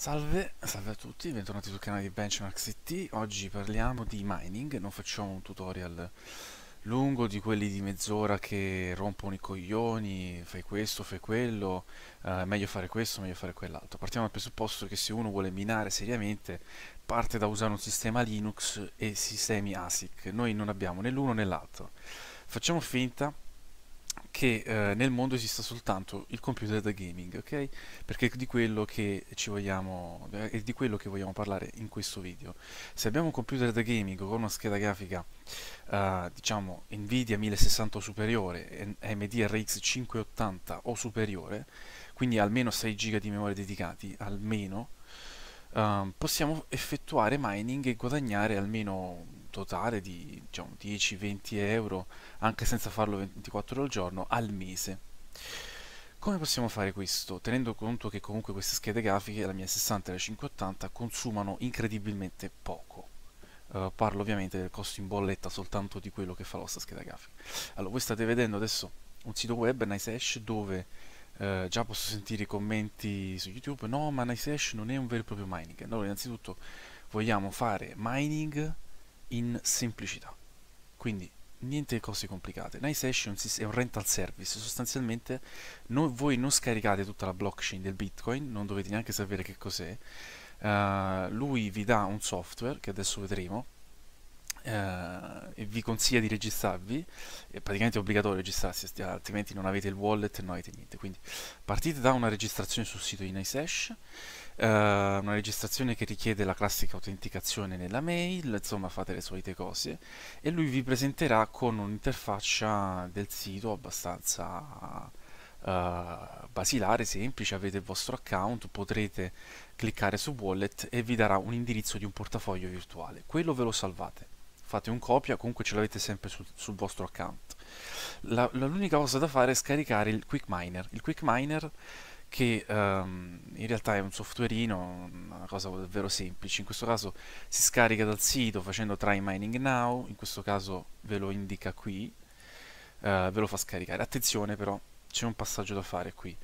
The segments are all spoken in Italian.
Salve, salve a tutti, bentornati sul canale di Benchmark CT. Oggi parliamo di mining, non facciamo un tutorial lungo di quelli di mezz'ora che rompono i coglioni, fai questo, fai quello, eh, meglio fare questo, meglio fare quell'altro. Partiamo dal presupposto che se uno vuole minare seriamente parte da usare un sistema Linux e sistemi ASIC. Noi non abbiamo né l'uno né l'altro. Facciamo finta che eh, nel mondo esista soltanto il computer da gaming, ok? Perché di quello che ci vogliamo è di quello che vogliamo parlare in questo video. Se abbiamo un computer da gaming con una scheda grafica eh, diciamo Nvidia 1060 o superiore, AMD RX 580 o superiore, quindi almeno 6 GB di memoria dedicati, almeno eh, possiamo effettuare mining e guadagnare almeno totale di diciamo, 10-20 euro, anche senza farlo 24 ore al giorno, al mese. Come possiamo fare questo? Tenendo conto che comunque queste schede grafiche, la mia 60 e la 580, consumano incredibilmente poco. Uh, parlo ovviamente del costo in bolletta soltanto di quello che fa la vostra scheda grafica. Allora, voi state vedendo adesso un sito web, NiceHash, dove Uh, già posso sentire i commenti su YouTube, no ma NiceHash non è un vero e proprio mining. Allora innanzitutto vogliamo fare mining in semplicità. Quindi niente cose complicate. Nice Hash è un rental service, sostanzialmente non, voi non scaricate tutta la blockchain del Bitcoin, non dovete neanche sapere che cos'è. Uh, lui vi dà un software che adesso vedremo Uh, e vi consiglia di registrarvi è praticamente obbligatorio registrarsi altrimenti non avete il wallet e non avete niente quindi partite da una registrazione sul sito di NiceHash eh, una registrazione che richiede la classica autenticazione nella mail, insomma fate le solite cose e lui vi presenterà con un'interfaccia del sito abbastanza eh, basilare, semplice, avete il vostro account, potrete cliccare su wallet e vi darà un indirizzo di un portafoglio virtuale, quello ve lo salvate, fate un copia, comunque ce l'avete sempre sul, sul vostro account. l'unica cosa da fare è scaricare il Quick Miner. Il Quick Miner che um, in realtà è un softwareino, una cosa davvero semplice. In questo caso si scarica dal sito facendo try mining now, in questo caso ve lo indica qui, uh, ve lo fa scaricare. Attenzione però, c'è un passaggio da fare qui.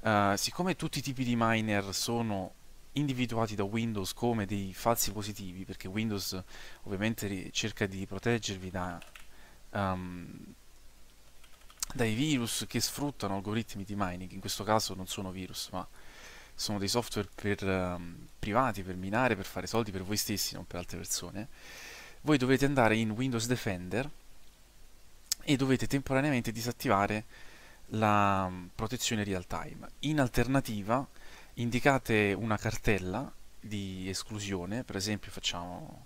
Uh, siccome tutti i tipi di miner sono individuati da Windows come dei falsi positivi, perché Windows ovviamente cerca di proteggervi da um, dai virus che sfruttano algoritmi di mining, in questo caso non sono virus, ma sono dei software per, um, privati per minare, per fare soldi per voi stessi, non per altre persone, voi dovete andare in Windows Defender e dovete temporaneamente disattivare la um, protezione real time. In alternativa indicate una cartella di esclusione, per esempio facciamo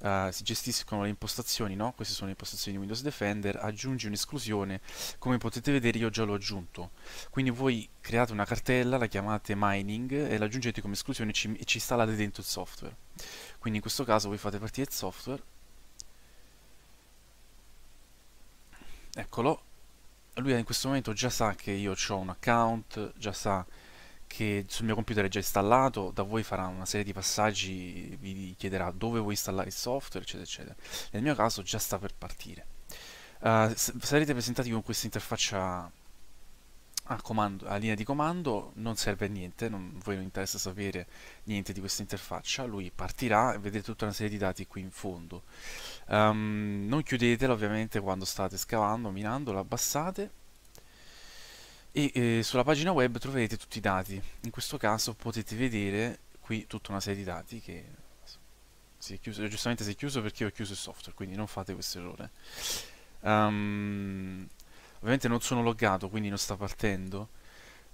uh, si gestiscono le impostazioni, no? queste sono le impostazioni di Windows Defender, aggiungi un'esclusione, come potete vedere io già l'ho aggiunto, quindi voi create una cartella, la chiamate mining e l'aggiungete come esclusione e ci, ci installate dentro il software, quindi in questo caso voi fate partire il software, eccolo, lui in questo momento già sa che io ho un account, già sa che sul mio computer è già installato, da voi farà una serie di passaggi, vi chiederà dove vuoi installare il software, eccetera, eccetera. Nel mio caso già sta per partire. Uh, sarete presentati con questa interfaccia a, comando, a, linea di comando, non serve a niente, non, voi non interessa sapere niente di questa interfaccia, lui partirà e vedrete tutta una serie di dati qui in fondo. Um, non chiudetela ovviamente quando state scavando, minandola, abbassate e eh, sulla pagina web troverete tutti i dati. In questo caso potete vedere qui tutta una serie di dati che si è chiuso, giustamente si è chiuso perché ho chiuso il software, quindi non fate questo errore. Um, ovviamente non sono loggato, quindi non sta partendo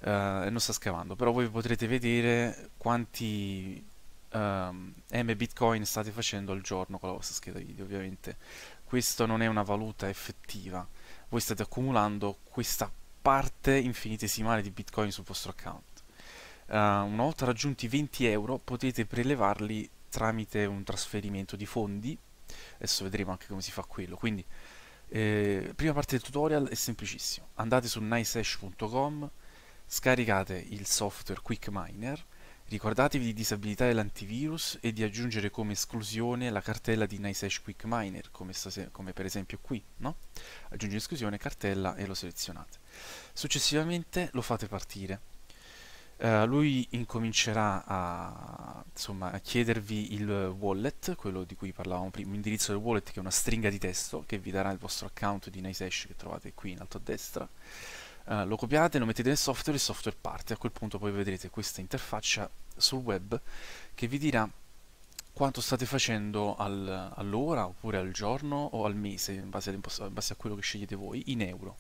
uh, e non sta scavando, però voi potrete vedere quanti um, M Bitcoin state facendo al giorno con la vostra scheda video, ovviamente. Questa non è una valuta effettiva, voi state accumulando questa parte infinitesimale di bitcoin sul vostro account. Uh, una volta raggiunti 20 euro potete prelevarli tramite un trasferimento di fondi. Adesso vedremo anche come si fa quello. Quindi, eh, prima parte del tutorial è semplicissimo. Andate su nicehash.com, scaricate il software QuickMiner Ricordatevi di disabilitare l'antivirus e di aggiungere come esclusione la cartella di NiceHash Quick Miner, come, come, per esempio qui, no? Aggiungi esclusione, cartella e lo selezionate. Successivamente lo fate partire. Uh, lui incomincerà a, insomma, a, chiedervi il wallet, quello di cui parlavamo prima, l'indirizzo del wallet che è una stringa di testo che vi darà il vostro account di NiceHash che trovate qui in alto a destra eh, lo copiate, lo mettete nel software e il software parte. A quel punto poi vedrete questa interfaccia sul web che vi dirà quanto state facendo al, all'ora oppure al giorno o al mese, in base, in base a quello che scegliete voi, in euro.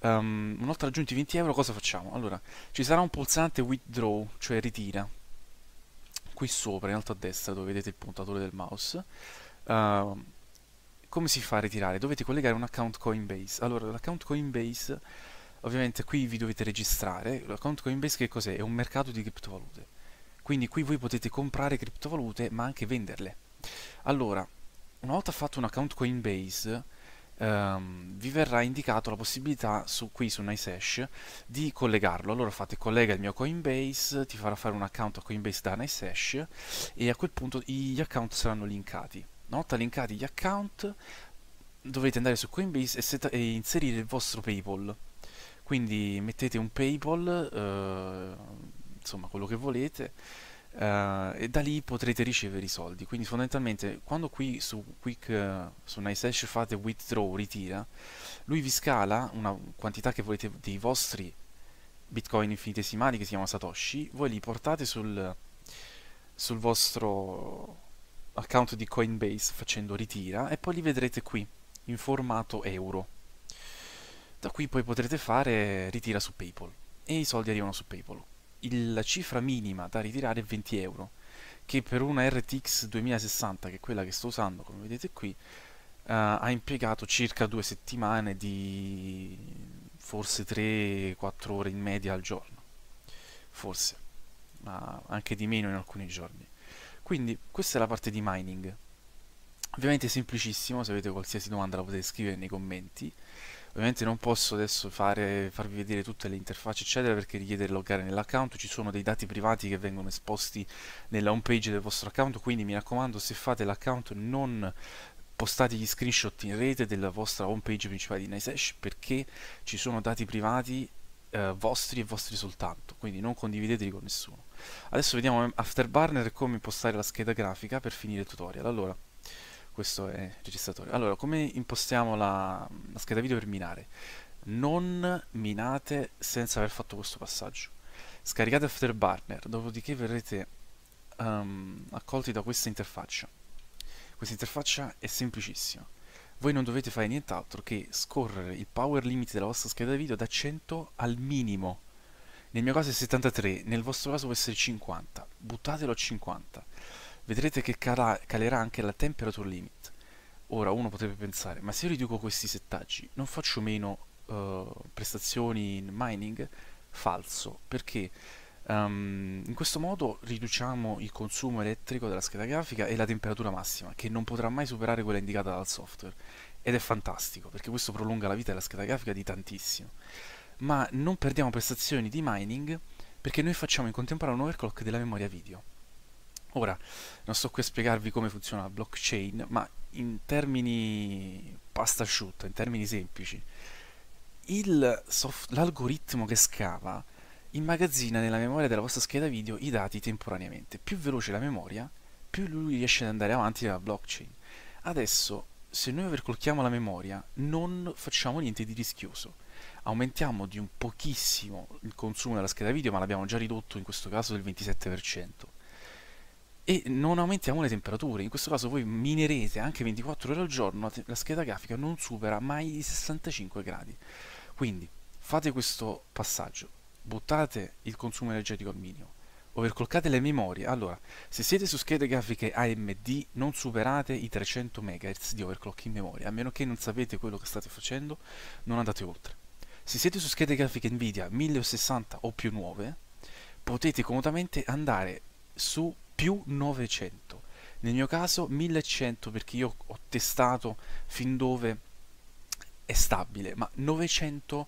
Um, ehm, una volta raggiunti 20 euro cosa facciamo? Allora, ci sarà un pulsante withdraw, cioè ritira, qui sopra in alto a destra dove vedete il puntatore del mouse. Uh, come si fa a ritirare? Dovete collegare un account Coinbase. Allora, l'account Coinbase, ovviamente qui vi dovete registrare. L'account Coinbase che cos'è? È un mercato di criptovalute. Quindi qui voi potete comprare criptovalute ma anche venderle. Allora, una volta fatto un account Coinbase, Um, vi verrà indicato la possibilità su, qui su NiceHash di collegarlo. Allora fate collega il mio Coinbase, ti farà fare un account a Coinbase da NiceHash e a quel punto gli account saranno linkati. Una volta linkati gli account dovete andare su Coinbase e, e inserire il vostro PayPal. Quindi mettete un PayPal, eh, insomma quello che volete, eh, e da lì potrete ricevere i soldi. Quindi fondamentalmente quando qui su, Quick, eh, su Nice Hash fate withdraw, ritira, lui vi scala una quantità che volete dei vostri bitcoin infinitesimali che si chiama Satoshi, voi li portate sul, sul vostro account di Coinbase facendo ritira e poi li vedrete qui in formato euro. Da qui poi potrete fare ritira su PayPal e i soldi arrivano su PayPal. Il, la cifra minima da ritirare è 20 euro, che per una RTX 2060, che è quella che sto usando come vedete qui, uh, ha impiegato circa due settimane di forse 3-4 ore in media al giorno, forse, ma anche di meno in alcuni giorni. Quindi questa è la parte di mining. Ovviamente è semplicissimo, se avete qualsiasi domanda la potete scrivere nei commenti. Ovviamente non posso adesso fare, farvi vedere tutte le interfacce eccetera perché richiede loggare nell'account, ci sono dei dati privati che vengono esposti nella home page del vostro account, quindi mi raccomando se fate l'account non postate gli screenshot in rete della vostra home page principale di NiceHash perché ci sono dati privati eh, vostri e vostri soltanto, quindi non condivideteli con nessuno. Adesso vediamo Afterburner e come impostare la scheda grafica per finire il tutorial. Allora, questo è il registratore. Allora, come impostiamo la, la scheda video per minare? Non minate senza aver fatto questo passaggio. Scaricate Afterburner, dopodiché verrete um, accolti da questa interfaccia. Questa interfaccia è semplicissima voi non dovete fare nient'altro che scorrere il power limit della vostra scheda video da 100 al minimo. Nel mio caso è 73, nel vostro caso può essere 50. Buttatelo a 50. Vedrete che cala, calerà anche la temperature limit. Ora uno potrebbe pensare, ma se io riduco questi settaggi non faccio meno uh, prestazioni in mining? Falso, perché Um, in questo modo riduciamo il consumo elettrico della scheda grafica e la temperatura massima, che non potrà mai superare quella indicata dal software. Ed è fantastico, perché questo prolunga la vita della scheda grafica di tantissimo. Ma non perdiamo prestazioni di mining, perché noi facciamo in contemporanea un overclock della memoria video. Ora, non sto qui a spiegarvi come funziona la blockchain, ma in termini pasta asciutta, in termini semplici, l'algoritmo che scava immagazzina nella memoria della vostra scheda video i dati temporaneamente. Più veloce la memoria, più lui riesce ad andare avanti nella blockchain. Adesso, se noi overclockiamo la memoria, non facciamo niente di rischioso. Aumentiamo di un pochissimo il consumo della scheda video, ma l'abbiamo già ridotto in questo caso del 27%. E non aumentiamo le temperature, in questo caso voi minerete anche 24 ore al giorno, la scheda grafica non supera mai i 65 gradi. Quindi fate questo passaggio, buttate il consumo energetico al minimo, overclockate le memorie. Allora, se siete su schede grafiche AMD non superate i 300 MHz di overclock in memoria, a meno che non sapete quello che state facendo, non andate oltre. Se siete su schede grafiche Nvidia 1060 o più nuove, potete comodamente andare su più 900. Nel mio caso 1100 perché io ho testato fin dove è stabile, ma 900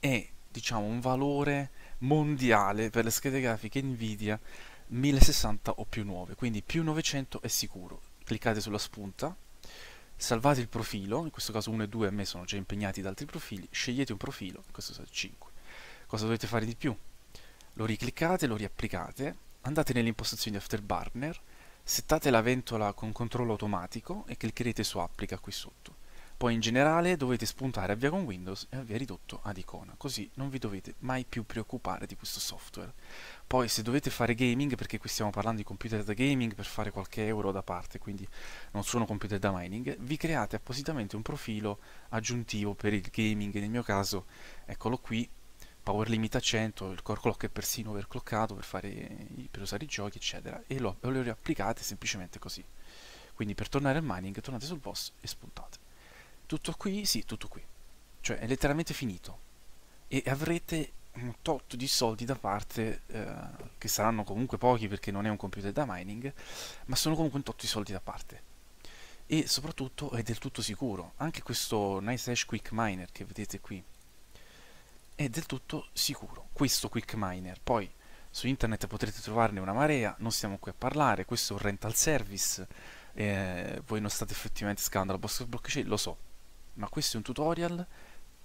è diciamo un valore mondiale per le schede grafiche Nvidia 1060 o più nuove, quindi più 900 è sicuro. Cliccate sulla spunta, salvate il profilo, in questo caso 1 e 2 a me sono già impegnati da altri profili, scegliete un profilo, in questo caso 5. Cosa dovete fare di più? Lo ricliccate, lo riapplicate, andate nelle impostazioni di Afterburner, settate la ventola con controllo automatico e cliccherete su applica qui sotto. Poi in generale dovete spuntare avvia con Windows e avvia ridotto ad icona, così non vi dovete mai più preoccupare di questo software. Poi se dovete fare gaming, perché qui stiamo parlando di computer da gaming per fare qualche euro da parte, quindi non sono computer da mining, vi create appositamente un profilo aggiuntivo per il gaming, nel mio caso eccolo qui, power limit a 100, il core clock è persino overclockato per, fare, per usare i giochi eccetera, e lo, lo riapplicate semplicemente così. Quindi per tornare al mining tornate sul boss e spuntate tutto qui? Sì, tutto qui. Cioè è letteralmente finito. E avrete un tot di soldi da parte, eh, che saranno comunque pochi perché non è un computer da mining, ma sono comunque un tot di soldi da parte. E soprattutto è del tutto sicuro. Anche questo Nice Hash Quick Miner che vedete qui è del tutto sicuro. Questo Quick Miner. Poi su internet potrete trovarne una marea, non stiamo qui a parlare, questo è un rental service, eh, voi non state effettivamente scalando la vostra blockchain, lo so, ma questo è un tutorial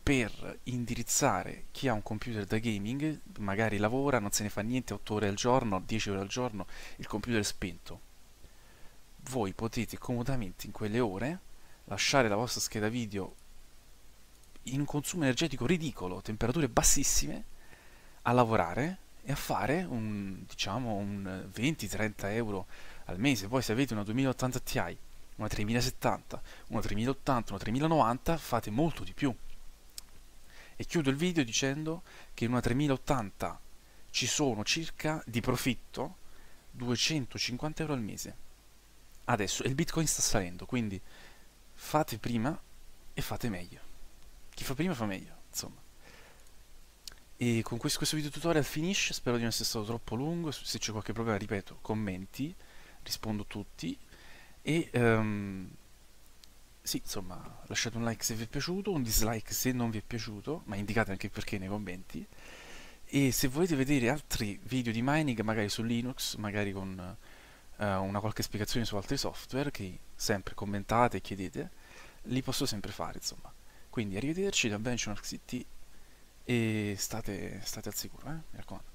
per indirizzare chi ha un computer da gaming, magari lavora, non se ne fa niente 8 ore al giorno, 10 ore al giorno, il computer è spento. Voi potete comodamente in quelle ore lasciare la vostra scheda video in un consumo energetico ridicolo, temperature bassissime, a lavorare e a fare un, diciamo, un 20-30 euro al mese. Poi se avete una 2080 Ti una 3070, una 3080, una 3090 fate molto di più. E chiudo il video dicendo che in una 3080 ci sono circa di profitto 250 euro al mese. Adesso il Bitcoin sta salendo, quindi fate prima e fate meglio. Chi fa prima fa meglio, insomma. E con questo, questo video tutorial finisce, spero di non essere stato troppo lungo, se c'è qualche problema ripeto, commenti, rispondo tutti. E um, sì, insomma, lasciate un like se vi è piaciuto, un dislike se non vi è piaciuto, ma indicate anche il perché nei commenti. E se volete vedere altri video di mining, magari su Linux, magari con uh, una qualche spiegazione su altri software, che sempre commentate e chiedete, li posso sempre fare, insomma. Quindi arrivederci da Benchmark City e state, state al sicuro, eh? mi raccomando.